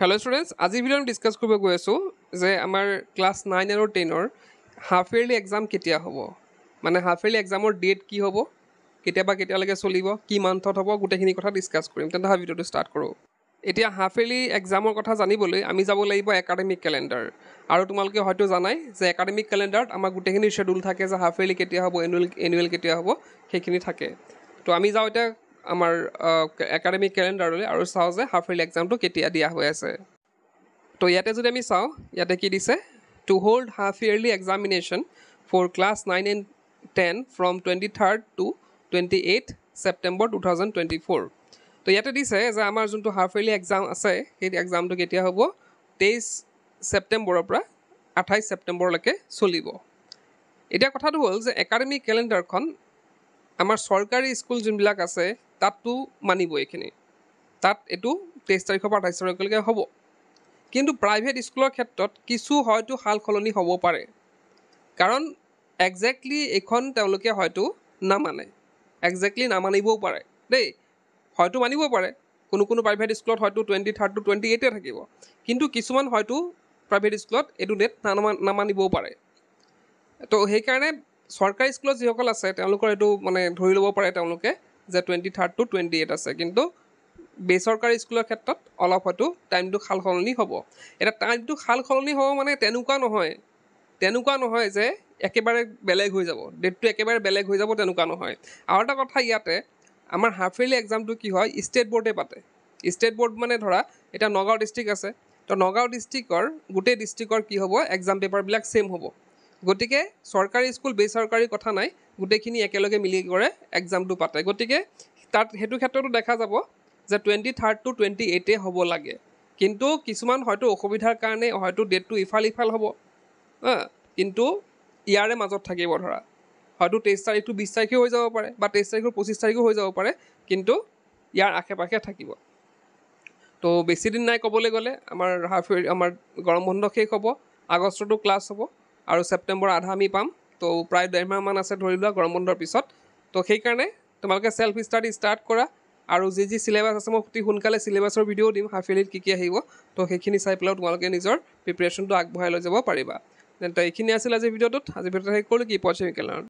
hello' students আজি video' discuss কৰিব গৈ আছোঁ যে আমাৰ ক্লাছ নাইন আৰু টেনৰ হাফ ইয়েৰলি এক্সাম কেতিয়া হ'ব মানে হাফ ইয়েৰলি এক্সামৰ ডেট কি হ'ব কেতিয়াবা কেতিয়ালৈকে চলিব কি মান্থত হ'ব গোটেইখিনি কথা ডিছকাছ কৰিম তেন্তে ভিডিঅ'টো ষ্টাৰ্ট কৰোঁ এতিয়া হাফ ইয়েৰলি এক্সামৰ কথা জানিবলৈ আমি যাব লাগিব একাডেমিক কেলেণ্ডাৰ আৰু তোমালোকে হয়তো জানাই যে একাডেমিক কেলেণ্ডাৰত আমাৰ গোটেইখিনি শ্বেডিউল থাকে যে হাফ ইয়েৰলি কেতিয়া হ'ব এনুৱেল এনুৱেল কেতিয়া হ'ব সেইখিনি থাকে তো আমি যাওঁ এতিয়া আমাৰ একাডেমিক কেলেণ্ডাৰলৈ আৰু চাওঁ যে হাফ ইয়েৰ্লি এক্সামটো কেতিয়া দিয়া হৈ আছে তো ইয়াতে যদি আমি চাওঁ ইয়াতে কি দিছে to hold half yearly examination for class nine and ten from twenty third to twenty eight September two thousand twenty four তো ইয়াতে দিছে যে আমাৰ যোনটো হাফ ইয়েৰলি এক্সাম আছে সেই এক্সামটো কেতিয়া হ'ব তেইছ ছেপ্টেম্বৰৰ পৰা আঠাইছ ছেপ্টেম্বৰলৈকে চলিব এতিয়া কথাটো হ'ল যে একাডেমিক কেলেণ্ডাৰখন আমাৰ চৰকাৰী স্কুল যোনবিলাক আছে তাততো মানিব এইখিনি তাত এইটো তেইছ তাৰিখৰ পৰা আঠাইছ তাৰিখলৈকে হ'ব কিন্তু প্ৰাইভেট স্কুলৰ ক্ষেত্ৰত কিছু হয়তো সাল সলনি হ'ব পাৰে কাৰণ একজেক্টলি এইখন তেওঁলোকে হয়তো নামানে একজেক্টলি নামানিবও পাৰে দেই হয়তো মানিব পাৰে কোনো কোনো প্ৰাইভেট স্কুলত হয়তো টুৱেণ্টি থাৰ্ড টু টুৱেণ্টি এইটে থাকিব কিন্তু কিছুমান হয়তো প্ৰাইভেট স্কুলত এইটো ডেট নামা নামানিবও পাৰে তো সেইকাৰণে চৰকাৰী স্কুলত যিসকল আছে তেওঁলোকৰ এইটো মানে ধৰি ল'ব পাৰে তেওঁলোকে যে twenty third to twenty eight আছে কিন্তু বেচৰকাৰী স্কুলৰ ক্ষেত্ৰত অলপ হয়তো টাইমটো সাল সলনি হ'ব এতিয়া টাইমটো সাল সলনি হ'ব মানে তেনেকুৱা নহয় তেনেকুৱা নহয় যে একেবাৰে বেলেগ হৈ যাব ডেটটো একেবাৰে বেলেগ হৈ যাব তেনেকুৱা নহয় আৰু এটা কথা ইয়াতে আমাৰ হাফ ইয়েৰ্লি এক্সামটো কি হয় ষ্টেট বৰ্ডে পাতে ষ্টেট বৰ্ড মানে ধৰা এতিয়া নগাঁও ডিষ্ট্ৰিক্ট আছে তো নগাঁও ডিষ্ট্ৰিক্টৰ গোটেই ডিষ্ট্ৰিক্টৰ কি হ'ব এক্সাম পেপাৰবিলাক ছেম হ'ব গতিকে চৰকাৰী স্কুল বেচৰকাৰী কথা নাই গোটেইখিনি একেলগে মিলি কৰে এক্সামটো পাতে গতিকে তাত সেইটো ক্ষেত্ৰতো দেখা যাব যে টুৱেণ্টি থাৰ্ড টু টুৱেণ্টি এইটেই হ'ব লাগে কিন্তু কিছুমান হয়তো অসুবিধাৰ কাৰণে হয়তো ডেটটো ইফাল ইফাল হ'ব হা কিন্তু ইয়াৰে মাজত থাকিব ধৰা হয়তো তেইছ তাৰিখটো বিছ তাৰিখে হৈ যাব পাৰে বা তেইছ তাৰিখৰ পঁচিছ তাৰিখো হৈ যাব পাৰে কিন্তু ইয়াৰ আশে পাশে থাকিব তো বেছিদিন নাই ক'বলৈ গ'লে আমাৰ হাফ আমাৰ গৰম বন্ধ শেষ হ'ব আগষ্টতো ক্লাছ হ'ব আৰু ছেপ্টেম্বৰ আধা আমি পাম তো প্ৰায় ডেৰ মাহমান আছে ধৰি লোৱা গৰম বন্ধৰ পিছত তো সেইকাৰণে তোমালোকে ছেল্ফ ষ্টাডি ষ্টাৰ্ট কৰা আৰু যি যি চিলেবাছ আছে মই অতি সোনকালে ছিলেবাছৰ ভিডিঅ' দিম হাফ ইয়াৰলিত কি কি আহিব তো সেইখিনি চাই পেলাইও তোমালোকে নিজৰ প্ৰিপেৰেশ্যনটো আগবঢ়াই লৈ যাব পাৰিবা তেন্তে এইখিনি আছিল আজি ভিডিঅ'টোত আজি ভিডিঅ'টো শেষ কৰিলোঁ কি পইচা